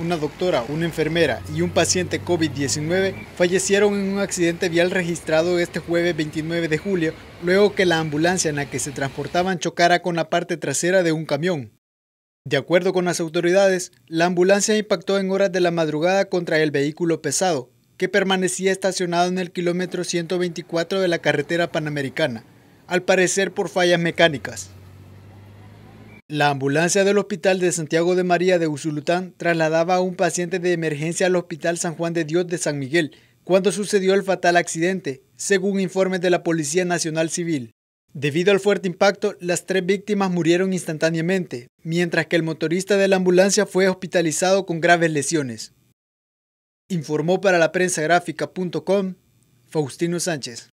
una doctora, una enfermera y un paciente COVID-19 fallecieron en un accidente vial registrado este jueves 29 de julio, luego que la ambulancia en la que se transportaban chocara con la parte trasera de un camión. De acuerdo con las autoridades, la ambulancia impactó en horas de la madrugada contra el vehículo pesado, que permanecía estacionado en el kilómetro 124 de la carretera panamericana, al parecer por fallas mecánicas. La ambulancia del Hospital de Santiago de María de Usulután trasladaba a un paciente de emergencia al Hospital San Juan de Dios de San Miguel cuando sucedió el fatal accidente, según informes de la Policía Nacional Civil. Debido al fuerte impacto, las tres víctimas murieron instantáneamente, mientras que el motorista de la ambulancia fue hospitalizado con graves lesiones. Informó para la prensa gráfica.com Faustino Sánchez.